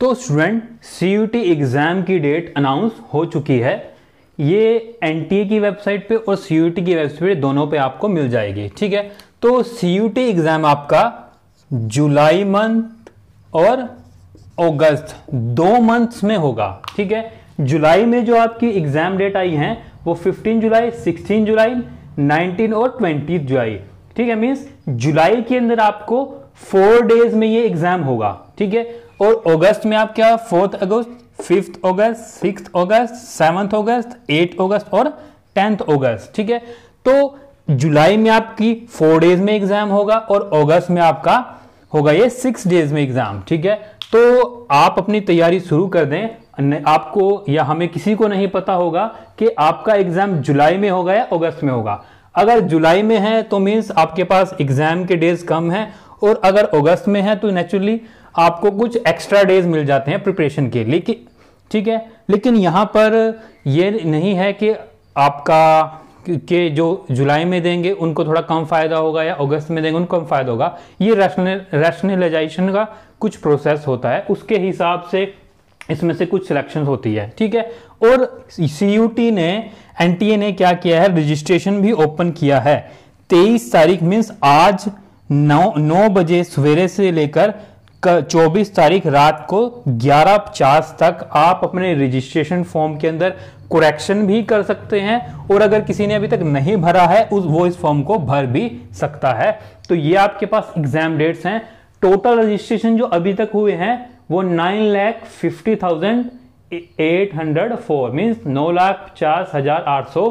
तो स्टूडेंट सी एग्ज़ाम की डेट अनाउंस हो चुकी है ये एन की वेबसाइट पे और सी की वेबसाइट दोनों पे आपको मिल जाएगी ठीक है तो सी एग्ज़ाम आपका जुलाई मंथ और अगस्त दो मंथ्स में होगा ठीक है जुलाई में जो आपकी एग्ज़ाम डेट आई है वो 15 जुलाई 16 जुलाई 19 और 20 जुलाई ठीक है मीन्स जुलाई के अंदर आपको फोर डेज में ये एग्ज़ाम होगा ठीक है और अगस्त में आप क्या फोर्थ अगस्त फिफ्थ अगस्त सिक्स अगस्त सेवंथ अगस्त एट अगस्त और टेंथ अगस्त ठीक है तो जुलाई में आपकी फोर डेज में एग्जाम होगा और अगस्त में आपका होगा ये सिक्स डेज में एग्जाम ठीक है तो आप अपनी तैयारी शुरू कर दें आपको या हमें किसी को नहीं पता होगा कि आपका एग्जाम जुलाई में होगा या अगस्त में होगा अगर जुलाई में है तो मीन्स आपके पास एग्जाम के डेज कम है और अगर अगस्त में है तो नेचुरली आपको कुछ एक्स्ट्रा डेज मिल जाते हैं प्रिपरेशन के लिए कि ठीक है लेकिन यहाँ पर ये नहीं है कि आपका के जो जुलाई में देंगे उनको थोड़ा कम फ़ायदा होगा या अगस्त में देंगे उनको कम फ़ायदा होगा ये रैशनलाइजेशन का कुछ प्रोसेस होता है उसके हिसाब से इसमें से कुछ सिलेक्शन होती है ठीक है और सी ने एन ने क्या किया है रजिस्ट्रेशन भी ओपन किया है तेईस तारीख मीन्स आज नौ नौ बजे सवेरे से लेकर चौबीस तारीख रात को ग्यारह पचास तक आप अपने रजिस्ट्रेशन फॉर्म के अंदर क्रेक्शन भी कर सकते हैं और अगर किसी ने अभी तक नहीं भरा है उस वो इस फॉर्म को भर भी सकता है तो ये आपके पास एग्जाम डेट्स हैं टोटल रजिस्ट्रेशन जो अभी तक हुए हैं वो nine lakh fifty thousand eight hundred four means नौ लाख पचास हजार आठ सौ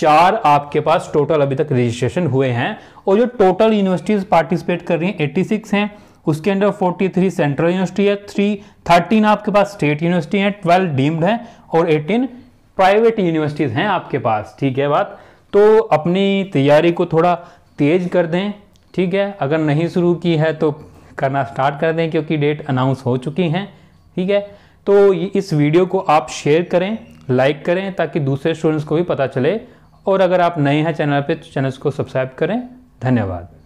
चार आपके पास टोटल अभी तक रजिस्ट्रेशन हुए हैं और जो टोटल यूनिवर्सिटीज पार्टिसिपेट कर रही हैं सिक्स हैं उसके अंडर 43 सेंट्रल यूनिवर्सिटी है थ्री थर्टीन आपके पास स्टेट यूनिवर्सिटी हैं 12 डीम्ड हैं और 18 प्राइवेट यूनिवर्सिटीज़ हैं आपके पास ठीक है बात तो अपनी तैयारी को थोड़ा तेज कर दें ठीक है अगर नहीं शुरू की है तो करना स्टार्ट कर दें क्योंकि डेट अनाउंस हो चुकी हैं ठीक है तो इस वीडियो को आप शेयर करें लाइक करें ताकि दूसरे स्टूडेंट्स को भी पता चले और अगर आप नए हैं चैनल पे तो चैनल को सब्सक्राइब करें धन्यवाद